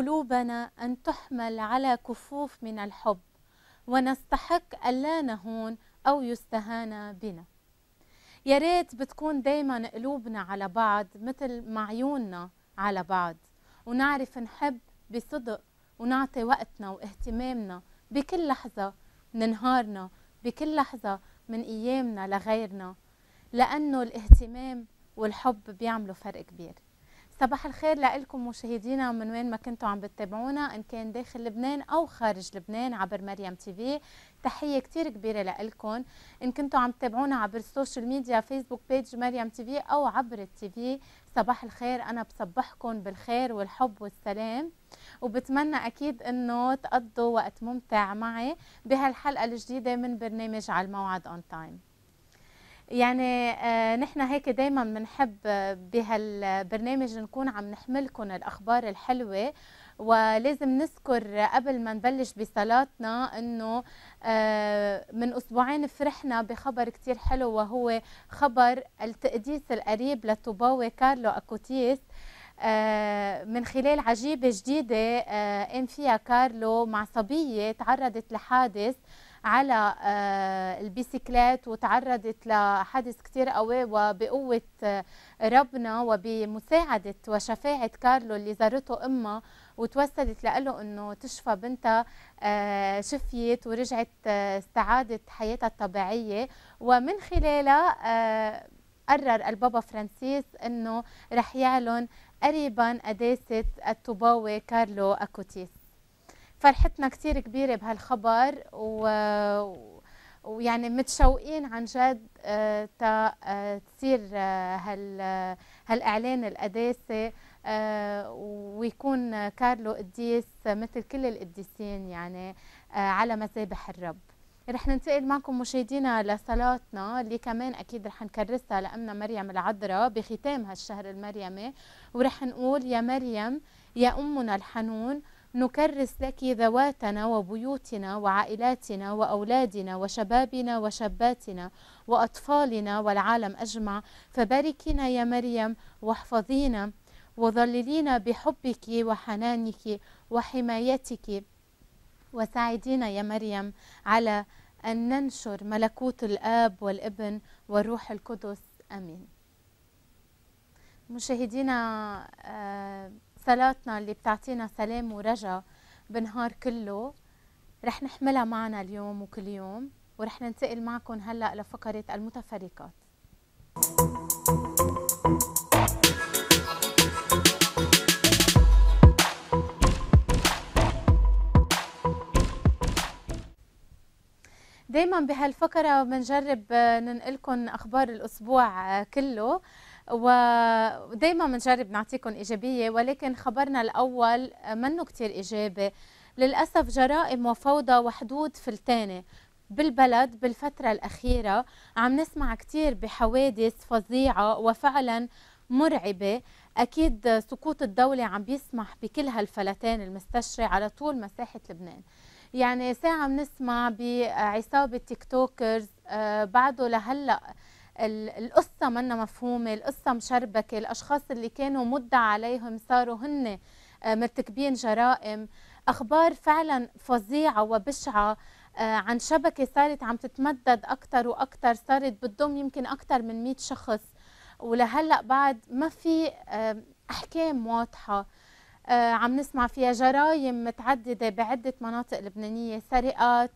قلوبنا أن تحمل على كفوف من الحب ونستحق ألا نهون أو يستهان بنا يا ريت بتكون دايما قلوبنا على بعض مثل ما عيوننا على بعض ونعرف نحب بصدق ونعطي وقتنا واهتمامنا بكل لحظة من نهارنا بكل لحظة من أيامنا لغيرنا لأنه الاهتمام والحب بيعملوا فرق كبير صباح الخير لكم مشاهدينا من وين ما كنتوا عم بتتابعونا ان كان داخل لبنان او خارج لبنان عبر مريم تي في تحيه كثير كبيره لكم ان كنتوا عم تتابعونا عبر السوشيال ميديا فيسبوك بيج مريم تي في او عبر التي في صباح الخير انا بصبحكم بالخير والحب والسلام وبتمنى اكيد انه تقضوا وقت ممتع معي بهالحلقه الجديده من برنامج على الموعد اون تايم يعني آه، نحن هيك دايما بنحب بهالبرنامج نكون عم نحملكم الاخبار الحلوه ولازم نذكر قبل ما نبلش بصلاتنا انه آه، من اسبوعين فرحنا بخبر كثير حلو وهو خبر التقديس القريب للطوباوي كارلو اكوتيس آه، من خلال عجيبه جديده قام فيها كارلو مع صبيه تعرضت لحادث على آه، البيسيكلات وتعرضت لحادث كتير قوي وبقوة آه، ربنا وبمساعدة وشفاعة كارلو اللي زارته أمها وتوسلت له انه تشفى بنتها آه، شفيت ورجعت استعادت حياتها الطبيعيه ومن خلالها قرر البابا فرانسيس انه رح يعلن قريبا قداسه الطوباوي كارلو اكوتيس فرحتنا كثير كبيره بهالخبر و ويعني متشوقين عن جد آه، تا آه، تصير آه، هال هالاعلان القداسي ويكون كارلو قديس مثل كل القديسين يعني على مذابح الرب رح ننتقل معكم مشاهدينا لصلاتنا اللي كمان اكيد رح نكرسها لامنا مريم العذراء بختام هالشهر المريمي ورح نقول يا مريم يا امنا الحنون نكرس لك ذواتنا وبيوتنا وعائلاتنا وأولادنا وشبابنا وشاباتنا وأطفالنا والعالم أجمع فباركنا يا مريم واحفظينا وظللينا بحبك وحنانك وحمايتك وساعدينا يا مريم على أن ننشر ملكوت الآب والابن والروح القدس أمين مشاهدينا آه صلاتنا اللي بتعطينا سلام ورجا بنهار كله رح نحملها معنا اليوم وكل يوم ورح ننتقل معكم هلا لفقره المتفرقات دايما بهالفقرة بنجرب آه، ننقلكم أخبار الأسبوع آه، كله ودائما بنجرب نعطيكم إيجابية ولكن خبرنا الأول منه كثير إيجابي للأسف جرائم وفوضى وحدود فلتانة بالبلد بالفترة الأخيرة عم نسمع كثير بحوادث فظيعة وفعلا مرعبة أكيد سقوط الدولة عم بيسمح بكل هالفلتان المستشري على طول مساحة لبنان يعني ساعة بنسمع بعصابة تيك توكرز آه، بعده لهلأ القصه منا مفهومه القصه مشربكه الاشخاص اللي كانوا مدعى عليهم صاروا هن آه، مرتكبين جرائم اخبار فعلا فظيعه وبشعه آه، عن شبكه صارت عم تتمدد اكثر واكثر صارت بتضم يمكن اكثر من 100 شخص ولهلا بعد ما في احكام واضحه آه، عم نسمع فيها جرائم متعدده بعده مناطق لبنانيه سرقات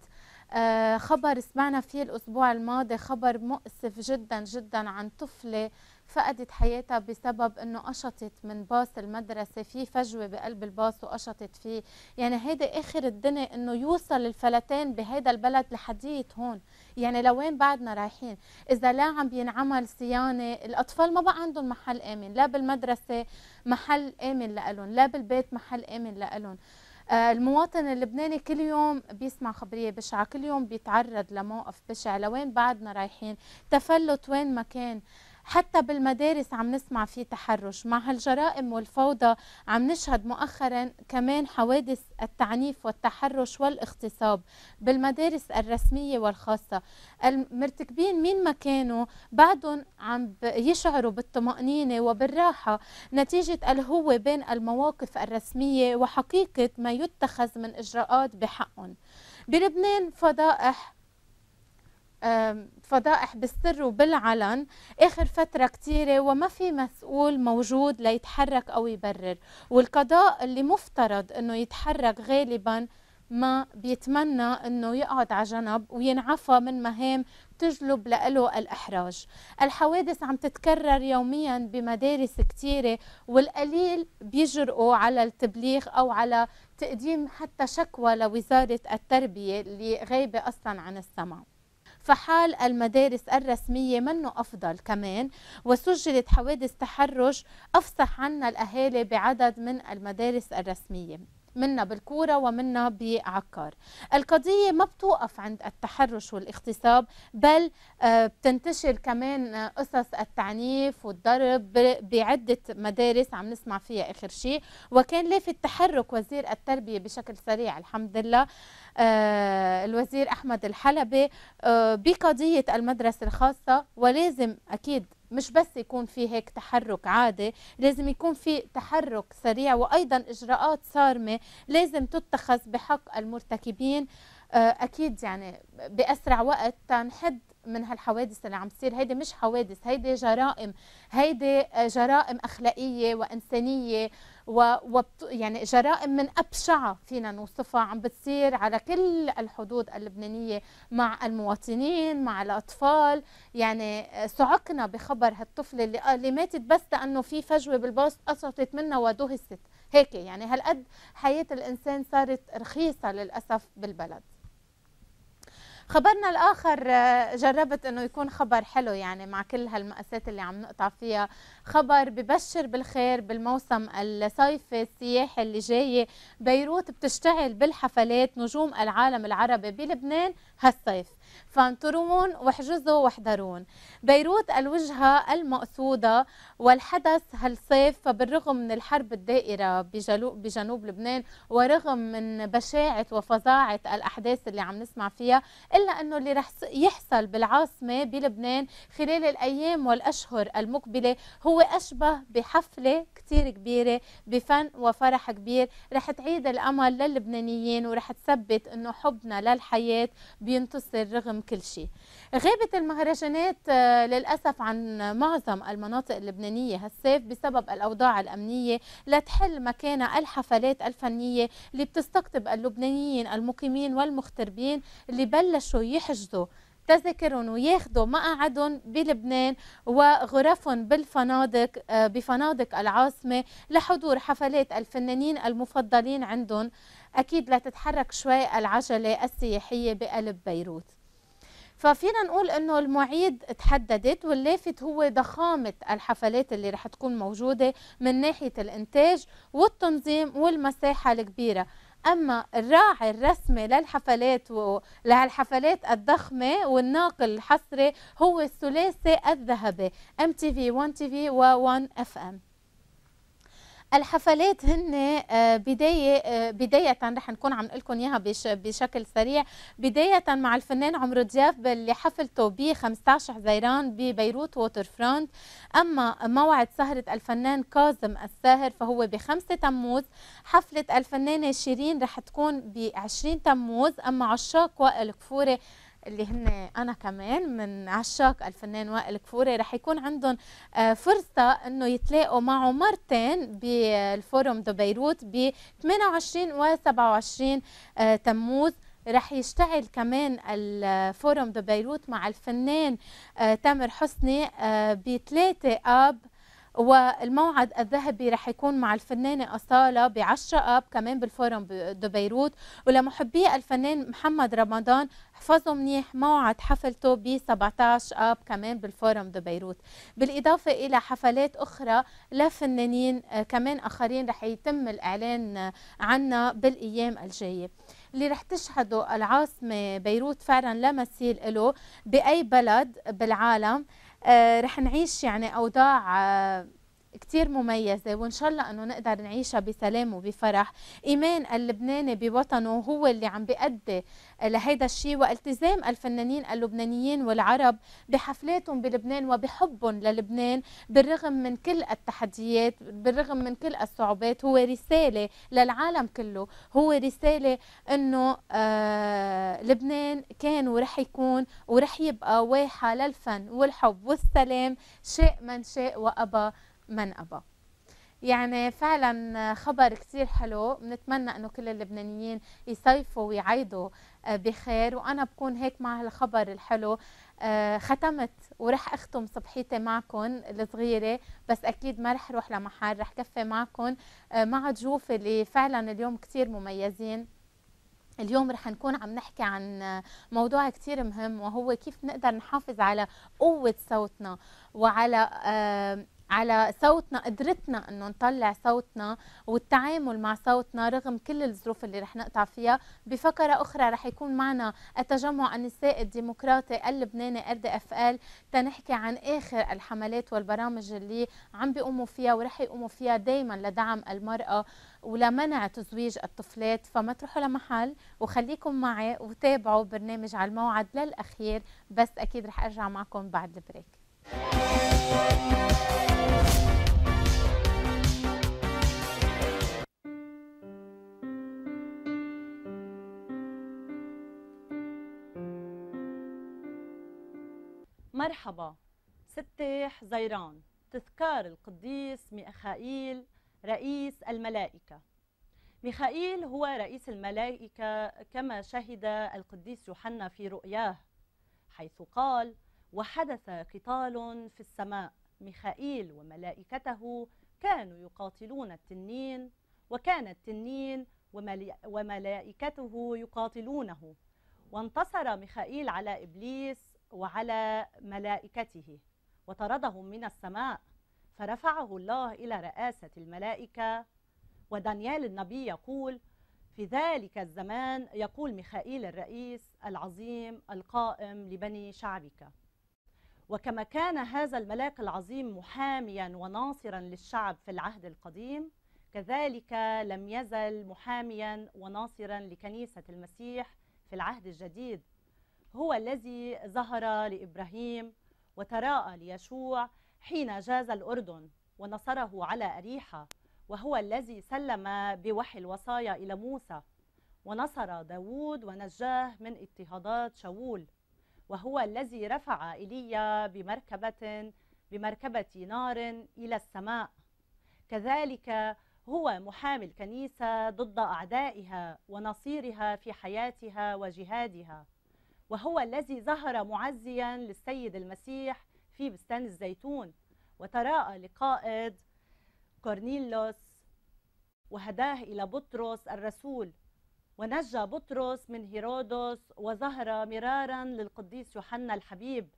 آه، خبر سمعنا فيه الأسبوع الماضي خبر مؤسف جدا جدا عن طفلة فقدت حياتها بسبب انه قشطت من باص المدرسه في فجوه بقلب الباص وقشطت فيه يعني هيدا اخر الدنيا انه يوصل الفلتان بهذا البلد لحديت هون يعني لوين بعدنا رايحين اذا لا عم بينعمل صيانه الاطفال ما بقى عندهم محل امن لا بالمدرسه محل امن لألون لا بالبيت محل امن لألون آه، المواطن اللبناني كل يوم بيسمع خبريه بشعه كل يوم بيتعرض لموقف بشع لوين بعدنا رايحين تفلت وين ما كان حتى بالمدارس عم نسمع في تحرش مع هالجرائم والفوضى عم نشهد مؤخرا كمان حوادث التعنيف والتحرش والاغتصاب بالمدارس الرسمية والخاصة المرتكبين مين ما كانوا بعدهم عم يشعروا بالطمأنينة وبالراحة نتيجة الهوة بين المواقف الرسمية وحقيقة ما يتخذ من إجراءات بحقهم بلبنان فضائح فضائح بالسر وبالعلن اخر فتره كثيره وما في مسؤول موجود ليتحرك او يبرر والقضاء اللي مفترض انه يتحرك غالبا ما بيتمنى انه يقعد على جنب وينعفى من مهام تجلب له الإحراج الحوادث عم تتكرر يوميا بمدارس كثيره والقليل بيجرؤوا على التبليغ أو على تقديم حتى شكوى لوزارة التربية اللي غايبة أصلا عن السمع فحال المدارس الرسمية منه أفضل كمان وسجلت حوادث تحرش أفصح عنا الأهالي بعدد من المدارس الرسمية منا بالكورة ومنا بعكار القضية ما بتوقف عند التحرش والاغتصاب بل آه، بتنتشر كمان آه، قصص التعنيف والضرب بعدة مدارس عم نسمع فيها آخر شيء وكان لافت تحرك وزير التربية بشكل سريع الحمد لله آه، الوزير أحمد الحلبي بقضية المدرسة الخاصة ولازم أكيد مش بس يكون في هيك تحرك عادي لازم يكون في تحرك سريع وأيضا إجراءات صارمة لازم تتخذ بحق المرتكبين آه، أكيد يعني بأسرع وقت تنحد من هالحوادث اللي عم تصير هيدي مش حوادث هيدي جرائم هيدي آه، جرائم اخلاقيه وانسانيه و... وبت... يعني جرائم من ابشعها فينا نوصفها عم بتصير على كل الحدود اللبنانيه مع المواطنين مع الاطفال يعني آه، صعقنا بخبر هالطفله اللي, آه، اللي ماتت بس لانه في فجوه بالبوست قصطت منها ودهست هيك يعني هالقد حياه الانسان صارت رخيصه للاسف بالبلد خبرنا الآخر آه، جربت أنه يكون خبر حلو يعني مع كل هالمأسات اللي عم نقطع فيها خبر ببشر بالخير بالموسم الصيفي السياحي اللي جاي بيروت بتشتغل بالحفلات نجوم العالم العربي بلبنان هالصيف فانطرون واحجزوا واحذرون بيروت الوجهة المأسودة والحدث هالصيف فبالرغم من الحرب الدائرة بجنوب لبنان ورغم من بشاعة وفظاعة الأحداث اللي عم نسمع فيها إلا أنه اللي رح يحصل بالعاصمة بلبنان خلال الأيام والأشهر المقبلة هو أشبه بحفلة كتير كبيرة بفن وفرح كبير رح تعيد الأمل للبنانيين ورح تثبت أنه حبنا للحياة بينتصر رغم كل شيء غابت المهرجانات آه، للأسف عن معظم المناطق اللبنانية هالصيف بسبب الأوضاع الأمنية لتحل مكان الحفلات الفنية اللي بتستقطب اللبنانيين المقيمين والمغتربين اللي بلشوا يحجزوا تذكرهم وياخذوا مقعدهم بلبنان وغرفهم بالفنادق آه، بفنادق العاصمة لحضور حفلات الفنانين المفضلين عندهم أكيد لتتحرك شوي العجلة السياحية بقلب بيروت ففينا نقول انه المواعيد تحددت واللافت هو ضخامه الحفلات اللي رح تكون موجوده من ناحيه الانتاج والتنظيم والمساحه الكبيره اما الراعي الرسمي للحفلات لهالحفلات الضخمه والناقل الحصري هو الثلاثي الذهبي ام تي في 1 تي في و1 اف ام الحفلات هن آه، بدايه آه، بدايه رح نكون عم نقول لكم اياها بشكل سريع بدايه مع الفنان عمرو دياب اللي حفلته ب 15 حزيران ببيروت ووتر فرونت اما موعد سهره الفنان كاظم الساهر فهو ب 5 تموز حفله الفنانه شيرين رح تكون ب 20 تموز اما عشاق وائل كفوري اللي هن انا كمان من عشاق الفنان وائل كفوري رح يكون عندهم آه، فرصه انه يتلاقوا معه مرتين بالفورم دو بيروت ب 28 و 27 آه، تموز رح يشتغل كمان الفورم دو بيروت مع الفنان آه، تامر حسني ب 3 آب والموعد الذهبي رح يكون مع الفنانة أصالة بعشرة أب كمان بالفورم دو بيروت ولمحبي الفنان محمد رمضان احفظوا منيح موعد حفلته ب 17 أب كمان بالفورم دبيروت بيروت بالإضافة إلى حفلات أخرى لفنانين آه، كمان آخرين رح يتم الإعلان آه، عنها بالأيام الجاية اللي رح تشهده العاصمة بيروت فعلا لا مثيل له بأي بلد بالعالم آه، رح نعيش يعني أوضاع آه، كتير مميزة وإن شاء الله أنه نقدر نعيشها بسلام وبفرح إيمان اللبناني بوطنه هو اللي عم بيأدي لهيدا الشيء والتزام الفنانين اللبنانيين والعرب بحفلاتهم بلبنان وبحبهم للبنان بالرغم من كل التحديات بالرغم من كل الصعوبات هو رسالة للعالم كله هو رسالة أنه آه لبنان كان ورح يكون ورح يبقى واحة للفن والحب والسلام شاء من شاء وأبى من أبى يعني فعلا خبر كثير حلو بنتمنى انه كل اللبنانيين يصيفوا ويعيدوا آه، بخير وانا بكون هيك مع هالخبر الحلو آه، ختمت ورح اختم صبحيتي معكم الصغيره بس اكيد ما رح اروح لمحل رح كفي معكم آه، مع ضيوف اللي فعلا اليوم كثير مميزين اليوم رح نكون عم نحكي عن موضوع كثير مهم وهو كيف نقدر نحافظ على قوة صوتنا وعلى على صوتنا قدرتنا انه نطلع صوتنا والتعامل مع صوتنا رغم كل الظروف اللي رح نقطع فيها بفقره اخرى رح يكون معنا التجمع النسائي الديمقراطي اللبناني ار دي اف ال تنحكي عن اخر الحملات والبرامج اللي عم بيقوموا فيها ورح يقوموا فيها دائما لدعم المراه ولمنع تزويج الطفلات فما تروحوا لمحل وخليكم معي وتابعوا برنامج على الموعد للاخير بس اكيد رح ارجع معكم بعد البريك مرحبا ستة حزيران تذكار القديس ميخائيل رئيس الملائكة ميخائيل هو رئيس الملائكة كما شهد القديس يوحنا في رؤياه حيث قال وحدث قتال في السماء ميخائيل وملائكته كانوا يقاتلون التنين وكان التنين وملائكته يقاتلونه وانتصر ميخائيل على إبليس وعلى ملائكته وطردهم من السماء فرفعه الله إلى رئاسة الملائكة ودانيال النبي يقول في ذلك الزمان يقول ميخائيل الرئيس العظيم القائم لبني شعبك وكما كان هذا الملاك العظيم محاميا وناصرا للشعب في العهد القديم كذلك لم يزل محاميا وناصرا لكنيسة المسيح في العهد الجديد هو الذي ظهر لإبراهيم وتراءى ليشوع حين جاز الأردن ونصره على أريحة وهو الذي سلم بوحي الوصايا إلى موسى ونصر داود ونجاه من اضطهادات شاول وهو الذي رفع ايليا بمركبه بمركبه نار الى السماء كذلك هو محامي الكنيسه ضد اعدائها ونصيرها في حياتها وجهادها وهو الذي ظهر معزيا للسيد المسيح في بستان الزيتون وتراءى لقائد كورنيلوس وهداه الى بطرس الرسول ونجى بطرس من هيرودس وظهر مرارا للقديس يوحنا الحبيب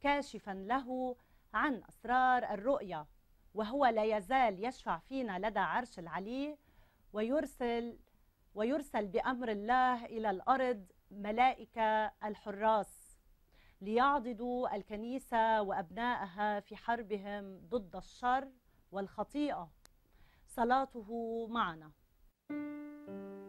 كاشفا له عن اسرار الرؤيا وهو لا يزال يشفع فينا لدى عرش العلي ويرسل ويرسل بامر الله الى الارض ملائكه الحراس ليعضدوا الكنيسه وابنائها في حربهم ضد الشر والخطيئه صلاته معنا thank you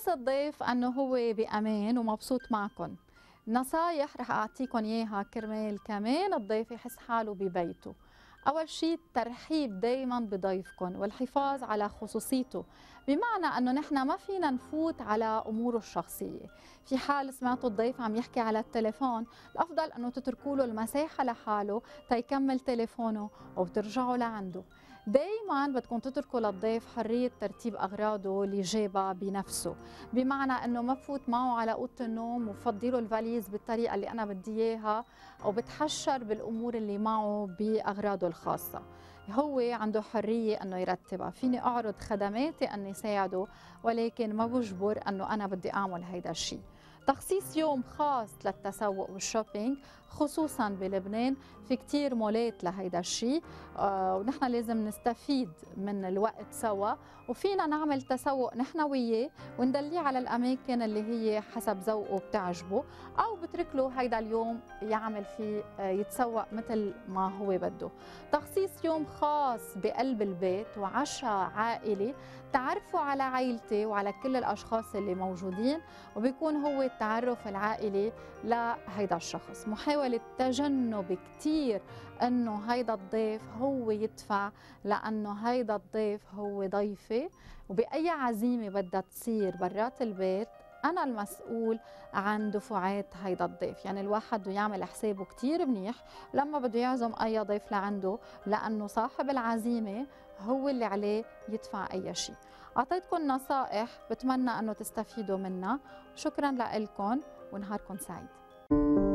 حس الضيف انه هو بامان ومبسوط معكم نصايح رح اعطيكم اياها كرمال كمان الضيف يحس حاله ببيته اول شيء الترحيب دائما بضيفكم والحفاظ على خصوصيته بمعنى انه نحن ما فينا نفوت على اموره الشخصيه في حال سمعتوا الضيف عم يحكي على التليفون الافضل انه تتركوا له المساحه لحاله تيكمل تليفونه او ترجعوا لعنده دايما بدكم تتركوا للضيف حريه ترتيب اغراضه اللي جابها بنفسه بمعنى انه ما بفوت معه على اوضه النوم وبفضي له الفاليز بالطريقه اللي انا بدي اياها وبتحشر بالامور اللي معه باغراضه الخاصه هو عنده حرية أنه يرتبها فيني أعرض خدماتي أني ساعده ولكن ما بجبر أنه أنا بدي أعمل هيدا الشيء تخصيص يوم خاص للتسوق والشوبينج خصوصا بلبنان في كتير مولات لهيدا الشيء آه ونحن لازم نستفيد من الوقت سوا وفينا نعمل تسوق نحن وياه وندليه على الاماكن اللي هي حسب ذوقه بتعجبه او بترك له هيدا اليوم يعمل فيه آه، يتسوق مثل ما هو بده تخصيص يوم خاص بقلب البيت وعشاء عائلي تعرفوا على عائلتي وعلى كل الاشخاص اللي موجودين وبيكون هو التعرف العائلي لهيدا الشخص محاولة حاولت التجنب كثير انه هيدا الضيف هو يدفع لانه هيدا الضيف هو ضيفي وباي عزيمه بدها تصير برات البيت أنا المسؤول عن دفعات هيدا الضيف يعني الواحد بده يعمل حسابه كتير منيح لما بده يعزم أي ضيف لعنده لأنه صاحب العزيمة هو اللي عليه يدفع أي شيء أعطيتكم نصائح بتمنى أنه تستفيدوا منها شكرا لكم ونهاركم سعيد